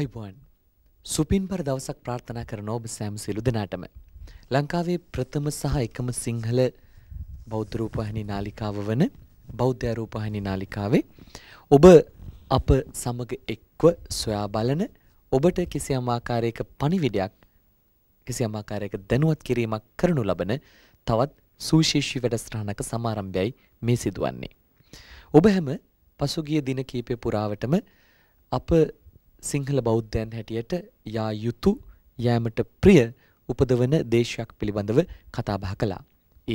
ආයිබෝන් සුපින්බර දවසක් ප්‍රාර්ථනා කරන ඔබ සෑම සියලු දෙනාටම ලංකාවේ ප්‍රථම සහ එකම සිංහල බෞද්ධ රූපවාහිනී නාලිකාව වන බෞද්ධ රූපවාහිනී නාලිකාවේ ඔබ අප සමග එක්ව සොයා බලන ඔබට කිසියම් ආකාරයක පණිවිඩයක් කිසියම් ආකාරයක දැනුවත් කිරීමක් කරනු ලබන තවත් සුවිශේෂී වැඩසටහනක සමාරම්භයයි මේ සිදුවන්නේ ඔබ හැම පසුගිය දින කීපය පුරාවටම අප සිංහල බෞද්ධයන් හැටියට යා යුතු යෑමට ප්‍රිය උපදවන දේශයක් පිළිබඳව කතාබහ කළා.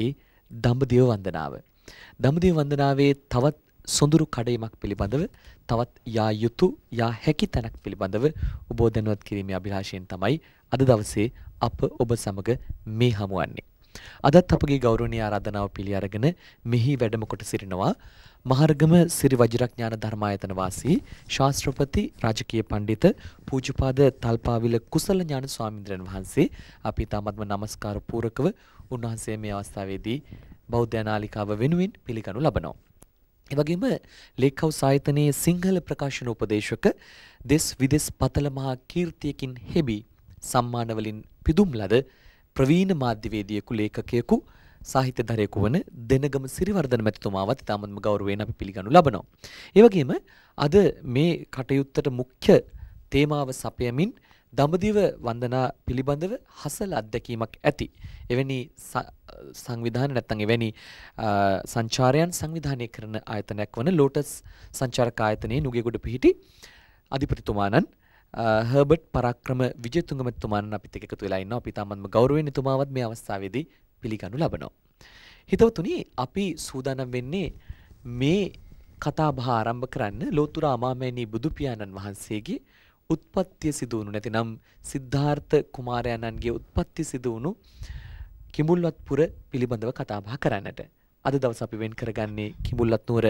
ඒ දඹදිව වන්දනාව. දඹදිව වන්දනාවේ තවත් සොඳුරු කඩයිමක් පිළිබඳව තවත් යා යුතු යා හැකි තැනක් පිළිබඳව උබෝධනුවත් කිරීමේ අභිලාෂයෙන් තමයි අද දවසේ අප ඔබ සමග මේ හමුවන්නේ. අදත් අපගේ ගෞරවනීය ආරාධනාව පිළි අරගෙන මෙහි වැඩම කොට සිටිනවා මහරගම සිරි වජිරඥාන ධර්මායතන වාසී ශාස්ත්‍රපති රාජකීය පඬිත පූජ්‍යපාද තල්පාවිල කුසල ඥාන ස්වාමීන් වහන්සේ අපි තාමත්ම নমස්කාර පූරකව උන්වහන්සේ මේ අවස්ථාවේදී බෞද්ධ නාලිකාව වෙනුවෙන් පිළිගනු ලබනවා. එවගේම ලේකව් සාහිතනයේ සිංහල ප්‍රකාශන උපදේශක දෙස් විදෙස් පතල මහා කීර්තියකින් හෙබි සම්මානවලින් පිදුම් ලද ප්‍රවීණ මාධ්‍යවේදියෙකු ලේඛකයෙකු සාහිත්‍යධරයෙකු වන දෙනගම සිරිවර්ධන මැතිතුමාවත් ඉතාමත්ම ගෞරවයෙන් අපි පිළිගනු ලබනවා. ඒ වගේම අද මේ කටයුත්තට මුඛ්‍ය තේමාව සපයමින් දඹදිව වන්දනා පිළිබඳව හසල අත්දැකීමක් ඇති. එවැනි සංවිධාන නැත්තං එවැනි සංචාරයන් සංවිධානය කරන ආයතනයක් වන ලෝටස් සංචාරක ආයතනයේ නුගේගොඩ පිහිටි අධිපතිතුමාණන් හර්බට් පරක්‍රම විජයතුංගමතුමන් අපිත් එක්ක එකතු වෙලා ඉන්නවා. අපි තාමත්ම ගෞරවයෙන් එතුමාවත් මේ අවස්ථාවේදී පිළිගනු ලබනවා. හිතවතුනි අපි සූදානම් වෙන්නේ මේ කතා බහ ආරම්භ කරන්න ලෝතුරා අමාමෑණී බුදු පියාණන් වහන්සේගේ උත්පත්තිය සිදු වුණු නැතිනම් සිද්ධාර්ථ කුමාරයාණන්ගේ උත්පත්ති සිදු වුණු කිඹුල්වත්පුර පිළිබඳව කතා බහ කරන්නට. අද දවස අපි වෙන් කරගන්නේ කිඹුල්ලත් නුවර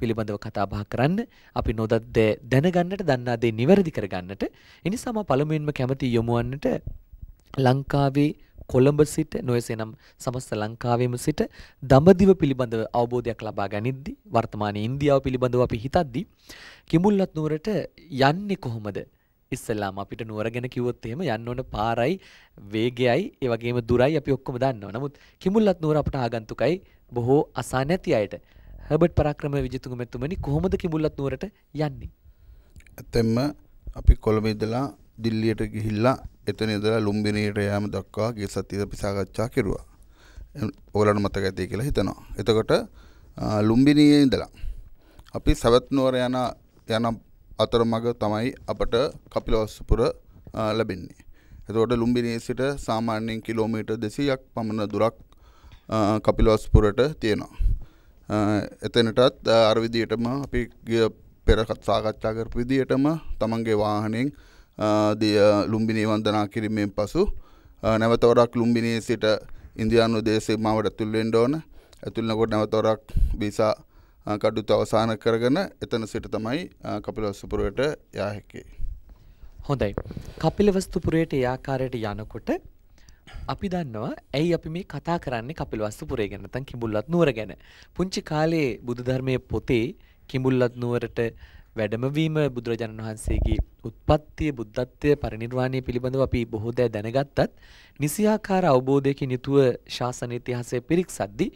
පිළිබඳව කතා බහ කරන්න අපි නොදත් දෑ දැනගන්නට දන්නා දේ නිවැරදි කරගන්නට එනිසා මම පළමුවෙන්ම කැමති යොමු වන්නට ලංකාවේ කොළඹ සිට නොයසේනම් සමස්ත ලංකාවේම සිට දඹදිව පිළිබඳව අවබෝධයක් ලබා ගනිද්දි වර්තමානයේ ඉන්දියාව පිළිබඳව අපි හිතද්දි කිඹුල්ලත් නුවරට යන්නේ කොහොමද ඉස්සල්ලාම අපිට නුවර ගැන කිව්වොත් එහෙම යන්න ඕන පාරයි වේගයයි ඒ වගේම දුරයි අපි ඔක්කොම දන්නවා. නමුත් කිඹුල්ලත් නුවර අපට ආගන්තුකයි බොහෝ අසා නැති අයට හබට් පරාක්‍රම විජතුංග මෙතුමනි කොහොමද කිඹුල්වත් නුවරට යන්නේ? ඇතෙම අපි කොළඹ ඉඳලා දිල්ලියට ගිහිල්ලා එතන ඉඳලා ලුම්බිනීට යෑම දක්වා ගිය සතියේ අපි සාකච්ඡා කෙරුවා. ඕලන්න මතක ඇති කියලා හිතනවා. එතකොට ලුම්බිනීයේ ඉඳලා අපි සවැත් නුවර යන යන අතරමඟ තමයි අපට කපිලවස්සපුර ලැබෙන්නේ. එතකොට ලුම්බිනී සිට සාමාන්‍යයෙන් කිලෝමීටර් 200ක් පමණ දුරක් කපිලොස්පුරට තියෙනවා එතනටත් අරවිදියටම අපි පෙරකත් සාකච්ඡා කරපු විදියටම තමන්ගේ වාහනෙන් දිය ලුම්බිනී වන්දනා කිරීමෙන් පසු නැවතවරක් ලුම්බිනී සිට ඉන්දියානු දේශේ මාවට ඇතුල්වෙන්ඩ ඕන ඇතුළනකොට නැවතවරක් බිසා කඩුත් අවසාන කරගන එතන සිට තමයි කපිලොස්සපුරුවට යාහැකේ. හොඳයි. කපිලවස්තුපුරයට ඒ ආකාරයට යනකොට අපි දන්නවා ඇයි අපි මේ කතා කරන්නේ කපිල වස්තුපුරේ ගැන නැත්නම් කිඹුල්වත් නුවර ගැන. පුංචි කාලේ බුදුධර්මයේ පොතේ කිඹුල්වත් නුවරට වැඩමවීම බුදුරජාණන් වහන්සේගේ උත්පත්තිය බුද්ධත්වය පරිනිර්වාණය පිළිබඳව අපි බොහෝ දෑ දැනගත්තත් නිසියාකාර අවබෝධයකින් යුතුව ශාසන ඉතිහාසය පිරික්සද්දී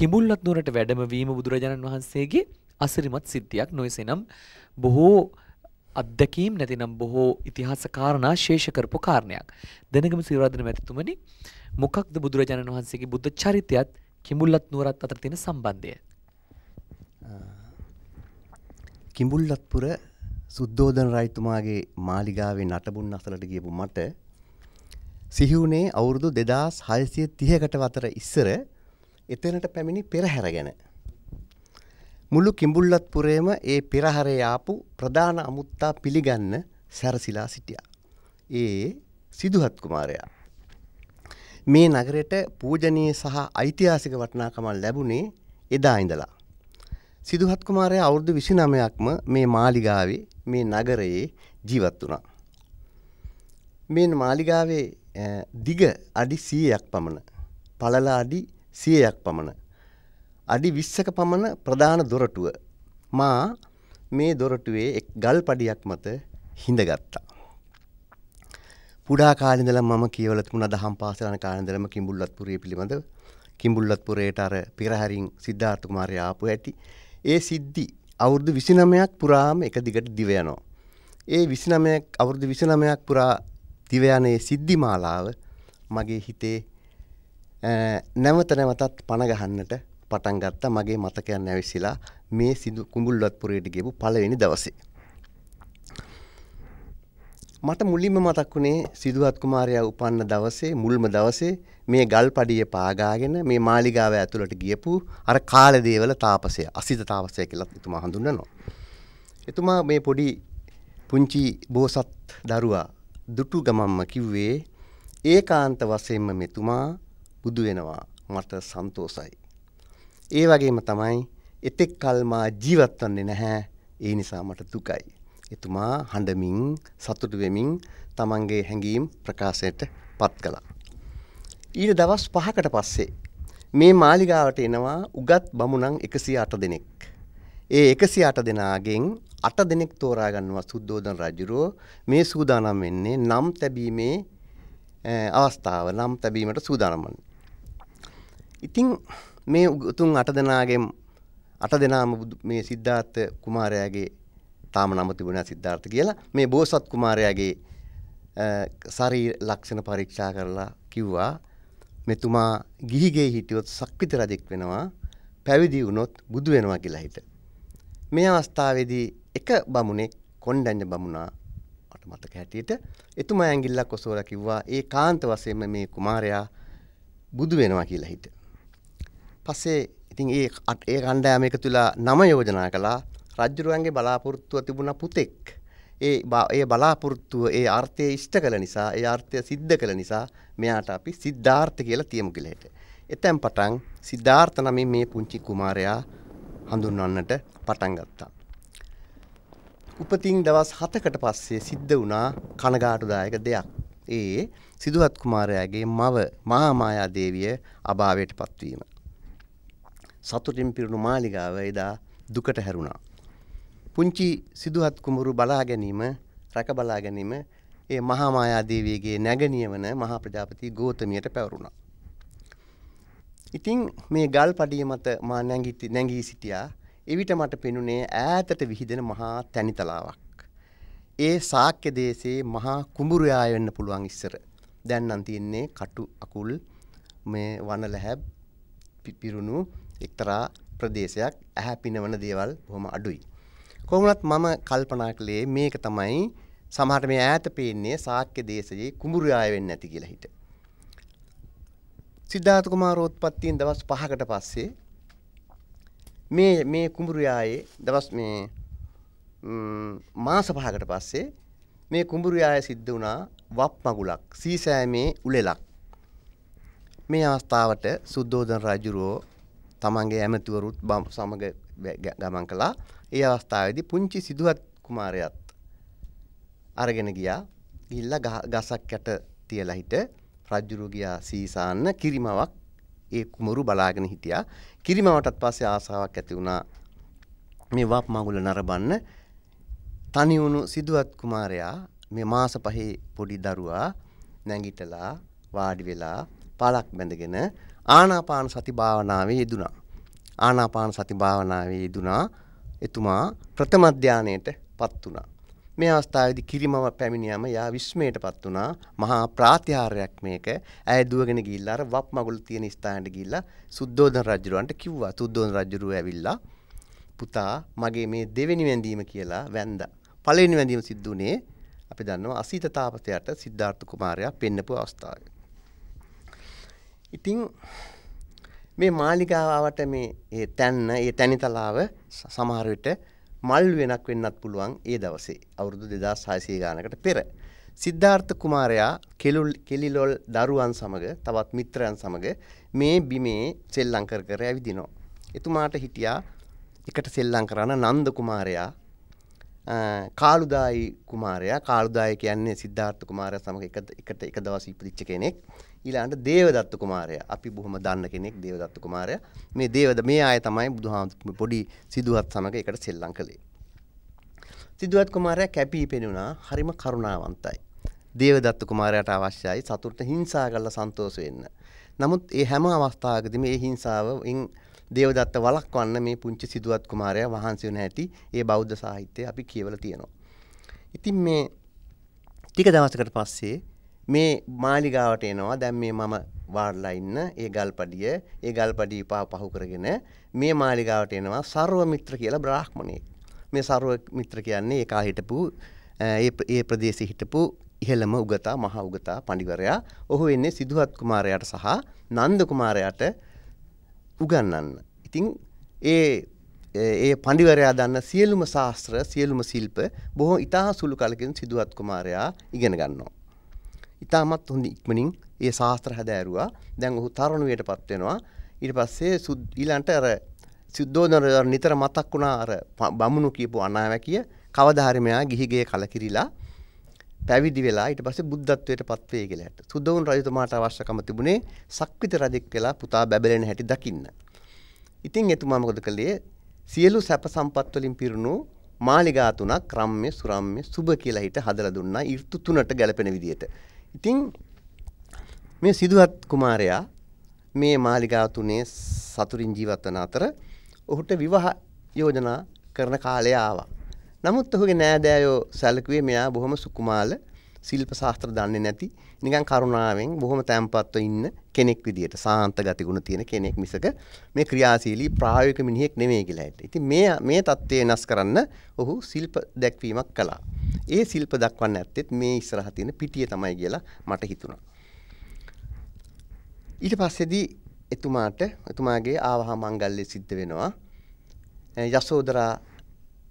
කිඹුල්වත් නුවරට වැඩමවීම බුදුරජාණන් වහන්සේගේ අසිරිමත් සිද්ධියක් නොයසේනම් බොහෝ අත්දැකීම් නැතිනම් බොහෝ ඉතිහාස කාරණා ශේෂ කරපු කාරණයක්. දෙනගම සිරවර්ධන මැතිතුමනි මොකක්ද බුදුරජාණන් වහන්සේගේ බුද්ධ චරිතයත් කිඹුල්ලත් නුවරත් අතර තියෙන සම්බන්ධය? කිඹුල්ලත්පුර සුද්ධෝදන රජතුමාගේ මාලිගාවේ නටබුන් අසලට ගියපු මට සිහිවුනේ අවුරුදු 2630කට අතර ඉස්සර එතනට පැමිණි පෙරහැර ගැන මුළු කිඹුල්ලත් පුරේම ඒ පෙරහරේ ආපු ප්‍රධාන අමුත්තා පිළිගන්න සැරසිලා සිටියා. ඒ සිදුහත් කුමාරයා. මේ නගරයට පූජනීය සහ ඓතිහාසික වටිනාකමක් ලැබුණේ එදා ඉඳලා. සිදුහත් කුමාරයා අවුරුදු 29ක්ම මේ මාලිගාවේ මේ නගරයේ ජීවත් වුණා. මේ මාලිගාවේ දිග අඩි 100ක් පමණ, පළල අඩි 100ක් පමණ අඩි 20ක පමණ ප්‍රධාන දොරටුව මා මේ දොරටුවේ එක් ගල් පඩියක් මත හිඳගත්තා. පුඩා කාලේ ඉඳලා මම කියවල තිබුණා දහම් පාසල යන කාලේ ඉඳලම කිඹුල්වත්පුරේ පිළිබඳව කිඹුල්වත්පුරේට අර පෙරහැරින් සිද්ධාර්ථ කුමාරයා ආපු ඇති ඒ සිද්ධි අවුරුදු 29ක් පුරාම එක දිගට දිව යනවා. ඒ 29ක් අවුරුදු 29ක් පුරා දිව යන ඒ සිද්ධි මාලාව මගේ හිතේ නැවත නැවතත් පණ ගහන්නට පටන් ගත්තා මගේ මතකයන් ඇවිසිලා මේ සිදු කුඹුල්වත්පුරයට ගෙපු පළවෙනි දවසේ. මට මුලින්ම මතක් වුණේ සිදුවත් කුමාරයා උපන්න දවසේ මුල්ම දවසේ මේ ගල් පඩිය පාගාගෙන මේ මාලිගාව ඇතුළට ගියපු අර කාලදේවල තාපසය අසිත තාපසය කියලා එතුමා හඳුන්වනවා. එතුමා මේ පොඩි පුංචි බෝසත් දරුවා දුටු ගමම්ම කිව්වේ ඒකාන්ත වශයෙන්ම මෙතුමා බුදු වෙනවා මට සන්තෝසයි ඒ වගේම තමයි එතෙක් කල්මා ජීවත්වන්නේ නැහැ ඒ නිසා මට දුකයි. එතුමා හඬමින් සතුටු වෙමින් තමන්ගේ හැඟීම් ප්‍රකාශයට පත් කළා. ඊට දවස් පහකට පස්සේ මේ මාලිගාවට එනවා උගත් බමුණන් එකසිය අට දෙනෙක්. ඒ එකසි අට දෙනාගෙන් අට දෙනෙක් තෝරාගන්නවා සුද්දෝදන රජුරෝ මේ සූදානම් වෙන්නේ නම් තැබීමේ අවස්ථාව නම් තැබීමට සූදානමන්. ඉතිං මේ උතුන් අට දෙනාගෙන් අට දෙනාම මේ සිද්ධාර්ථ කුමාරයාගේ තාම නම තිබුණා සිද්ධාර්ථ කියලා මේ බෝසත් කුමාරයාගේ ශරීර ලක්ෂණ පරීක්ෂා කරලා කිව්වා මෙතුමා ගිහිගේ හිටියොත් සක්විත රජෙක් වෙනවා පැවිදි වුණොත් බුදු වෙනවා කියලා හිට. මේ අවස්ථාවේදී එක බමුණෙක් කොණ්ඩඤ්ඤ බමුණා මට මතක හැටියට එතුමා ඇඟිල්ලක් ඔසවලා කිව්වා ඒ කාන්ත වශයෙන්ම මේ කුමාරයා බුදු වෙනවා කියලා හිට. පස්සේ ඉතින් ඒ ඒ කණ්ඩෑම එක තුලා නම යෝජනා කළා රජ්ජුරුවන්ගේ බලාපොරොත්තුව තිබුණ පුතෙක්. ඒ ඒ බලාපොරොත්තුව ඒ ආර්ථය ඉෂ්ට කළ නිසා ඒ ආර්ථය සිද්ධ කළ නිසා මෙයාට අපි සිද්ධාර්ථ කියලා තියමු කියලට. එතැන් පටන් සිද්ධාර්ථ නමින් මේ පුංචි කුමාරයා හඳුන්වන්නට පටන් ගත්තා. උපතින් දවස් හතකට පස්සේ සිද්ධ වුණා කනගාටුදායක දෙයක්. ඒ සිදුහත් කුමාරයාගේ මව මහාමායා දේවිය අභාවයට පත්වීම. සතුටින් පිරුණු මාලිගාව එදා දුකට හැරුණා. පුංචි සිදුහත් කුමරු බලා ගැනීම රැක බලා ගැනීම ඒ මහා මායාදේවියගේ නැගණිය වන මහා ප්‍රජාපති ගෝතමියට පැවරුණා. ඉතින් මේ ගල් පඩිය මත මා නැගිටි නැගී සිටියා. එවිට මට පෙනුනේ ඈතට විහිදෙන මහා තැනිතලාවක්. ඒ සාක්‍ය දේශේ මහා කුඹුරයා වෙන්න පුළුවන් ඉස්සර. දැන් නම් තියෙන්නේ කටු අකුල් මේ වන ලැහැබ් පිපිරුණු එක්තරා ප්‍රදේශයක් ඇහැ පිනවන දේවල් බොහොම අඩුයි. කොහොමවත් මම කල්පනා කළේ මේක තමයි සමහරට මේ ඈත පේන්නේ සාක්‍ය දේශයේ කුඹුරු ආය වෙන්නේ නැති කියලා හිට. සිද්ධාර්ථ කුමාරෝත්පත්තියෙන් දවස් 5කට පස්සේ මේ මේ කුඹුරු ආයේ දවස් මේ මාස 5කට පස්සේ මේ කුඹුරු ආය සිද්ධ වුණා වප් මගුලක් සීසෑමේ උලෙලක්. මේ අවස්ථාවට සුද්ධෝදන රජුරෝ තමන්ගේ ඇමතිවරුත් බම් සමඟ ගමන් කලා ඒ අවස්ථාවදි පුංචි සිදුවත් කුමාරයත් අරගෙන ගියා ඉල්ල ගසක් කැට තියලහිට රජ්ජුරුගයා සීසාන්න කිරිමවක් ඒ කුමරු බලාගෙන හිටියා කිරිමවටත් පස්සේ ආසාවක් ඇති වුණා මේ වප් මගුල නරබන්න තනිවුණු සිදුවත් කුමාරයා මේ මාස පහේ පොඩි දරුවා නැගිටලා වාඩි වෙලා පලක් බැඳගෙන ආනාපාන සති භාවනාවේ යෙදුණා. ආනාපාන සති භාවනාවේ යෙදුණා. එතුමා ප්‍රථම ධානයටපත් වුණා. මේ අවස්ථාවේදී කිරිමව පැමිණියම යා විස්මයටපත් වුණා. මහා ප්‍රාත්‍යාරයක් මේක. ඇය දුවගෙන ගිහිල්ලා අර වප් මගුල් තියෙන ස්ථානට ගිහිල්ලා සුද්ධෝදන රජුරවන්ට කිව්වා. සුද්ධෝදන රජුරුව ඇවිල්ලා පුතා මගේ මේ දෙවෙනි වැඳීම කියලා වැඳා. පළවෙනි වැඳීම සිද්ධ වුණේ අපි දන්නවා අසීත තාපසයාට සිද්ධාර්ථ කුමාරයා පෙන්නපු අවස්ථාවේ. ඉතිං මේ මාලිගාවට මේ ඒ තැන්න ඒ තැනි තලාව සමහරවිට මල් වෙනක් වෙන්නත් පුළුවන් ඒ දවසේ අවුරුදු දෙදා සාසී ගානකට පෙර. සිද්ධාර්ථ කුමාරයා කෙලුල් කෙලිලොල් දරුවන් සමඟ තවත් මිත්‍රයන් සමඟ මේ බිමේ සෙල්ලං කර කර ඇවිදිනවා. එතුමාට හිටියා එකට සෙල්ලං කරන්න නන්ද කුමාරයා කාලුදායි කුමාරයා කාලුදාය කියන්නේ සිද්ධාර්ථ කුමාරය සමඟ එකට එක දවස ඉපදිච්ච කෙනෙක් ඊළඟට දේවදත්ත කුමාරයා. අපි බොහොම දන්න කෙනෙක් දේවදත්ත කුමාරයා. මේ දේවද මේ ආය තමයි බුදුහාමුදුරුවෝ පොඩි සිදුවත් සමග එකට සෙල්ලම් කළේ. සිදුවත් කුමාරයා කැපී පෙනුණා හරිම කරුණාවන්තයි. දේවදත්ත කුමාරයාට අවශ්‍යයි සතුට හිංසා කරලා සන්තෝෂ වෙන්න. නමුත් ඒ හැම අවස්ථාවකදී මේ හිංසාවෙන් දේවදත්ත වළක්වන්න මේ පුංචි සිදුවත් කුමාරයා වහන්සේ වෙන හැටි ඒ බෞද්ධ සාහිත්‍යයේ අපි කියවලා තියෙනවා. ඉතින් මේ ටික දවසකට පස්සේ මේ මාලිගාවට එනවා දැන් මේ මම වාර්ලා ඉන්න ඒ ගල්පඩිය ඒ ගල්පඩී පා පහු කරගෙන මේ මාලිගාවට එනවා සර්ව මිත්‍ර කියලා බ්‍රාහ්මණයෙක්. මේ සර්ව මිත්‍ර කියන්නේ ඒකා හිටපු ඒ ප්‍රදේශයේ හිටපු ඉහළම උගතා මහ උගතා පඬිවරයා. ඔහු එන්නේ සිදුහත් කුමාරයාට සහ නන්ද කුමාරයාට උගන්වන්න. ඉතින් ඒ ඒ පඬිවරයා දන්න සියලුම ශාස්ත්‍ර සියලුම ශිල්ප බොහෝ ඉතා සුළු කලකින් සිදුහත් කුමාරයා ඉගෙන ගන්නවා. ඉතාමත් හොඳ ඉක්මනින් ඒ ශාස්ත්‍ර හැදෑරුවා දැන් ඔහු තරුණුවයට පත්වෙනවා ඊට පස්සේ ඊළන්ට අර සුද්දෝදර නිතර මතක් වුණා අර බමුණු කියපු අනාවැකිය කවධාරමයා ගිහිගේ කලකිරිලා පැවිදි වෙලා ඊට පස්සේ බුද්ධත්වයට පත්වේ කියලා හිට. සුද්ධෝන් රජතුමාට අවශ්‍යකම තිබුණේ සක්විත රජෙක් වෙලා පුතා බැබලෙන හැටි දකින්න. ඉතින් එතුමා මොකද කළේ? සියලු සැප සම්පත් වලින් පිරුණු මාලිගා තුනක් රම්ම්‍ය සුරම්ම්‍ය සුබ කියලා හිට හදලා දුන්නා ඍතු තුනට ගැලපෙන විදියට. ඉතින් මේ සිදුවත් කුමාරයා මේ මාලිගාව තුනේ සතුරින් ජීවත් වන අතර ඔහුට විවාහ යෝජනා කරන කාලය ආවා. නමුත් ඔහුගේ නෑදෑයෝ සැලකුවේ මෙයා බොහොම සුකුමාල ශිල්ප ශාස්ත්‍ර දන්නේ නැති නිකන් කරුණාවෙන් බොහොම තැම්පත්ව ඉන්න කෙනෙක් විදියට සාන්ත ගතිගුණ තියෙන කෙනෙක් මිසක මේ ක්‍රියාශීලී ප්‍රායෝගික මිනිහෙක් නෙමෙයි කියලා හිටියේ. ඉතින් මේ මේ தත්ත්වය වෙනස් කරන්න ඔහු ශිල්ප දැක්වීමක් කළා. ඒ ශිල්ප දක්වන්න ඇත්තෙත් මේ ඉස්සරහ තියෙන පිටිය තමයි කියලා මට හිතුණා. ඊට පස්සේදී එතුමාට එතුමාගේ ආවහා මංගල්‍ය සිද්ධ වෙනවා. යසෝදරා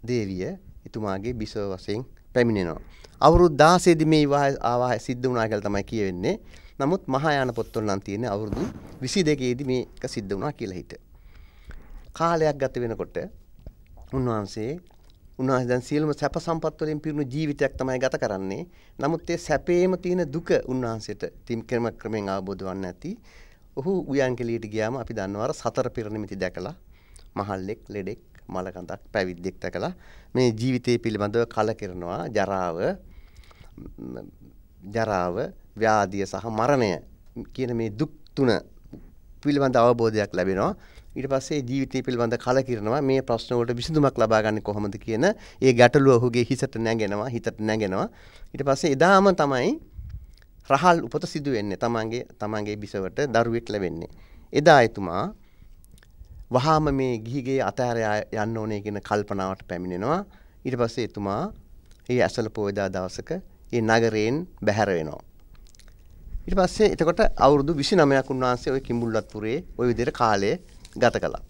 දේවිය එතුමාගේ බිසව වශයෙන් පැමිණෙනවා. අවුරුදු 16 දී මේ ආවාහ සිද්ධ වුණා කියලා තමයි කියවෙන්නේ. නමුත් මහායාන පොත්වල නම් තියෙන්නේ අවුරුදු 22 දී මේක සිද්ධ වුණා කියලා හිට. කාලයක් ගත වෙනකොට උන්වහන්සේ උන්වහන්සේ දැන් සියලුම සැප සම්පත් වලින් පිරුණු ජීවිතයක් තමයි ගත කරන්නේ. නමුත් ඒ සැපේම තියෙන දුක උන්වහන්සේට තිම් ක්‍රම ක්‍රමෙන් අවබෝධ වන්න ඇති. ඔහු උයන්කෙලියට ගියාම අපි දන්නවා අර සතර පිරණිමිති දැකලා මහල්ලෙක් ලෙඩෙක් මලකඳක් පැවිද්දෙක් දැකලා මේ ජීවිතය පිළිබඳව කලකිරනවා ජරාව ජරාව ව්‍යාධිය සහ මරණය කියන මේ දුක් තුන පිළිබඳ අවබෝධයක් ලැබෙනවා ඊට පස්සේ ජීවිතය පිළිබඳ කලකිරනවා මේ ප්‍රශ්නවලට විසඳුමක් ලබා ගන්න කොහොමද කියන ඒ ගැටලුව ඔහුගේ හිසට නැගෙනවා හිතට නැගෙනවා ඊට පස්සේ එදාම තමයි රහල් උපත සිදු වෙන්නේ තමන්ගේ තමන්ගේ බිසවට දරුවෙක් ලැබෙන්නේ එදා එතුමා වහාම මේ ගිහිගේ අතහැර යන්න ඕනේ කියන කල්පනාවට පැමිණෙනවා ඊට පස්සේ එතුමා ඒ ඇසල පොයදා දවසක ඒ නගරයෙන් බැහැර වෙනවා ඊට පස්සේ එතකොට අවුරුදු 29ක් උන්වහන්සේ ওই කිඹුල්වත්පුරේ ওই විදිහට කාලය ගත කළා.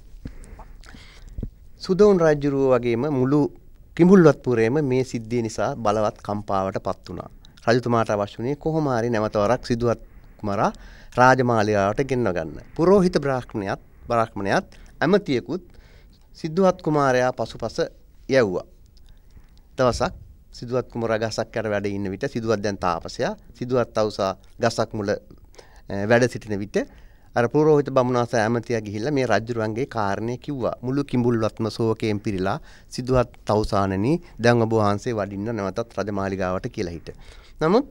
සුදවුන් රජ්ජුරුව වගේම මුළු කිඹුල්වත්පුරේම මේ සිද්ධිය නිසා බලවත් කම්පාවට පත් වුණා. රජතුමාට අවශ්‍ය වුණේ කොහොම හරි නැවතවරක් සිදුවත් මරා රාජමාලියාවට ගෙන්ව ගන්න. පූජිත බ්‍රාහ්මණයත් බ්‍රාහ්මණයත් ඇමතියෙකුත් සිද්ධාත් කුමාරයා පසුපස යැව්වා. දවසක් සිදුවත් කුමරා ගසක් යට වැඩ ඉන්න විට සිදුවත් දැන් තාපසයා සිදුවත් අවුසා ගසක් මුල වැඩ සිටින විට අර පූරෝහිත බමුණාස ඇමතිය ගිහිල්ලා මේ රජුරුවන්ගේ කාරණේ කිව්වා. මුළු කිඹුල්වත්ම ශෝකයෙන් පිරීලා සිදුවත් තවුසානනි දැන් ඔබ වහන්සේ වඩින්න නැවතත් රජමාලිගාවට කියලා හිට. නමුත්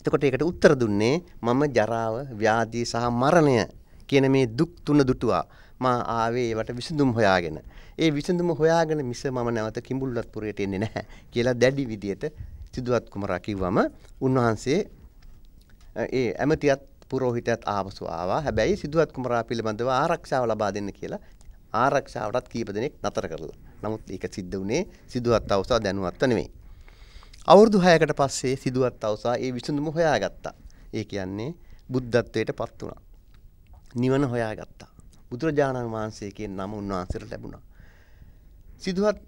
එතකොට ඒකට උත්තර දුන්නේ මම ජරාව, ව්‍යාධි සහ මරණය කියන මේ දුක් තුන දුටුවා. මා ආවේ ඒවට විසඳුම් හොයාගෙන. ඒ විසඳුම හොයාගෙන මිස මම නැවත කිඹුල්වත් පුරයට එන්නේ නැහැ කියලා දැඩි විදියට සිදුවත් කුමරා කිව්වම උන්වහන්සේ ඒ ඇමතියත් පුරෝහිතයත් ආපසු ආවා හැබැයි සිදුවත් කුමරා පිළිබඳව ආරක්ෂාව ලබා දෙන්න කියලා ආරක්ෂාවටත් කීප දෙනෙක් නතර කරලා. නමුත් ඒක සිද්ධ වුණේ සිදුවත් අවසා දැනුවත්ව නෙමෙයි. අවුරුදු 6කට පස්සේ සිදුවත් අවසා ඒ විසඳුම හොයාගත්තා. ඒ කියන්නේ බුද්ධත්වයට පත් වුණා. නිවන හොයාගත්තා. බුදුරජාණන් වහන්සේගේ නම උන්වහන්සේට ලැබුණා. සිදුවත්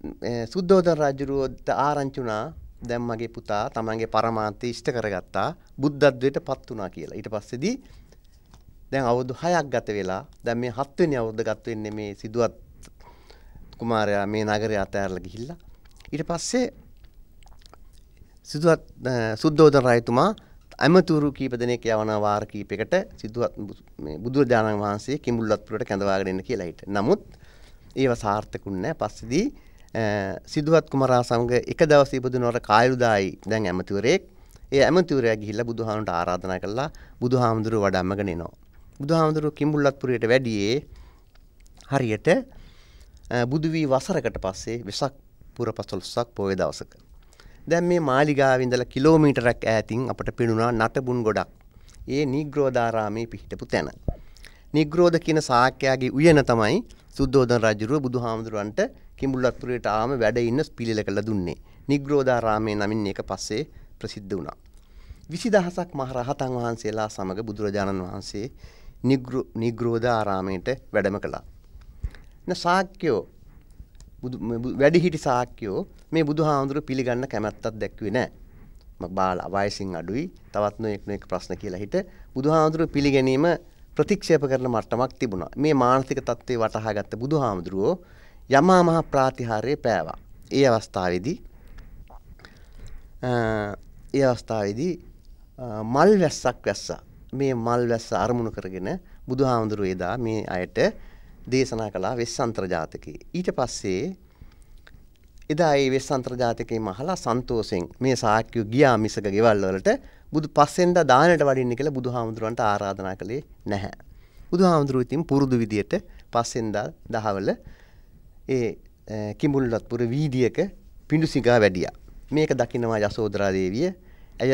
සුද්ධෝදන රජුරුවෝත් ආරංචි වුණා දැන් මගේ පුතා තමන්ගේ පරමාර්ථය ඉෂ්ට කරගත්තා බුද්ධත්වයට පත් වුණා කියලා. ඊට පස්සේදී දැන් අවුරුදු 6ක් ගත වෙලා දැන් මේ 7 වෙනි අවුරුද්ද ගත වෙන්නේ මේ සිදුවත් කුමාරයා මේ නගරය අතහැරලා ගිහිල්ලා ඊට පස්සේ සිදුවත් සුද්ධෝදන රජතුමා ඇමතුරු කීප දෙනෙක් යවන වාර කීපයකට සිදුවත් මේ බුදුරජාණන් වහන්සේ කිඹුල්වත්පුරට කැඳවාගෙන එන්න කියලා හිට. නමුත් ඒව සාර්ථකුන්නේ නැහැ. පස්සේදී සිදුවත් කුමරා සමග එක දවසේ බුදුනොර කායුදායි දැන් ඇමතිවරයෙක් ඒ ඇමතිවරයා ගිහිල්ලා බුදුහාමුදුරට ආරාධනා කළා බුදුහාමුදුරුව වඩම්මගෙන එනවා. බුදුහාමුදුරුව කිඹුල්ලත්පුරයට වැඩියේ හරියට බුදු වී වසරකට පස්සේ වෙසක් පුර පසළොස්වක පොයේ දවසක. දැන් මේ මාලිගාවේ ඉඳලා කිලෝමීටරක් ඈතින් අපට පෙනුණා නටබුන් ගොඩක්. ඒ නිග්‍රෝධාරාමේ පිහිටපු තැන. නිග්‍රෝධ කියන ශාක්‍යයාගේ උයන තමයි සුද්ධෝදන රජුරුව බුදුහාමුදුරන්ට කිඹුල්ලත්තුරේට ආම වැඩ ඉන්න පිළිල කළ දුන්නේ. නිග්‍රෝධාරාමය නමින් ඒක පස්සේ ප්‍රසිද්ධ වුණා. විසි දහසක් මහරහතන් වහන්සේලා සමඟ බුදුරජාණන් වහන්සේ නිග්‍රෝධ ආරාමයට වැඩම කළා. සාක්‍යයෝ වැඩිහිටි සාක්‍යයෝ මේ බුදු හාමුදුරු පිළිගන්න කැමැත්තත් දැක්වේ නෑ ම බාල අවයසින් අඩුයි තවත් නොයෙක්න එක ප්‍රශ්න කියලා හිට බුදු හාමුදුරු පිළිගැනීම ප්‍රතික්ෂේප කරන මට්ටමක් තිබුණා මේ මානසික තත්ත්වේ වටහාගත්ත බුදු හාමුදුරුවෝ යමා මහ ප්‍රාතිහාරය පෑවා. ඒ අවස්ථාවේදී ඒ අවස්ථාවේදී මල් වැස්සක් වැස්සා මේ මල් වැස්ස අරමුණු කරගෙන බුදු හාමුදුරුව එදා මේ අයට දේශනා කලා වෙස් අන්ත්‍රජාතකයේ. ඊට පස්සේ එදා ඒ වෙස් අන්ත්‍රජාතකයේ මහලා සන්තෝසෙන් මේ සාක්‍යය ගියා මිසක ගෙවල්වලට බුදු පස්සෙන්ද දානට වඩින්න කියලා බුදු හාමුදුරුවන්ට ආරාධනා කළේ නැහැ. බුදු හාමුදුරුව ඉතින් පුරුදු විදියට පස්සෙන්දා දහවල ඒ කිඹුල්ලත්පුර වීදියක පිඩු සිගා වැඩිය. මේක දකිනවා යසෝදරා දේවිය ඇය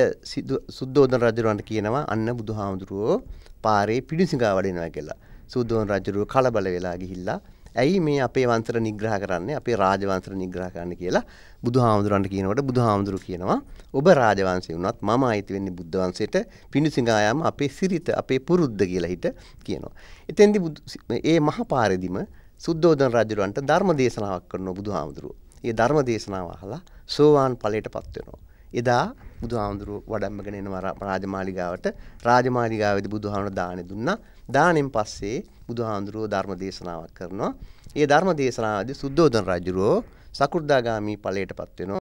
සුද්දෝදන රජරුවන්ට කියනවා අන්න බුදු හාමුදුරුවෝ පාරේ පිඩි සිගා වඩිනවා කියලා සුද්දෝන් රජරුව කලබල වෙලා ගිහිල්ලා ඇයි මේ අපේ වන්තර නිග්‍රහ කරන්නේ අපේ රාජවන්තර නිග්‍රහ කරන්න කියලා බුදු හාමුදුරන්ට කියනවට බුදු හාමුදුරු කියනවා ඔබ රාජවන්සය වුණත් මම අයිති වෙන්නේ බුද්ධවන්සයට පිඩි සිඟායම අපේ සිරිත අපේ පුරුද්ධ කියලා හිට කියනවා. එතෙන්දි ඒ මහපාරෙදිම සුද්ධෝදන රජුලන්ට ධර්ම දේශනාවක් කරනවා බුදුහාමුදුරුවෝ. ඒ ධර්ම දේශනාව අහලා සෝවාන් ඵලයටපත් වෙනවා. එදා බුදුහාමුදුරුවෝ වඩම්මගෙන එනවා රාජමාලිගාවට. රාජමාලිගාවේදී බුදුහාමුදුරුවෝ දානෙ දුන්නා. දානෙන් පස්සේ බුදුහාමුදුරුවෝ ධර්ම දේශනාවක් කරනවා. ඒ ධර්ම දේශනාවේදී සුද්ධෝදන රජුරෝ සකු르දාගාමි ඵලයටපත් වෙනවා.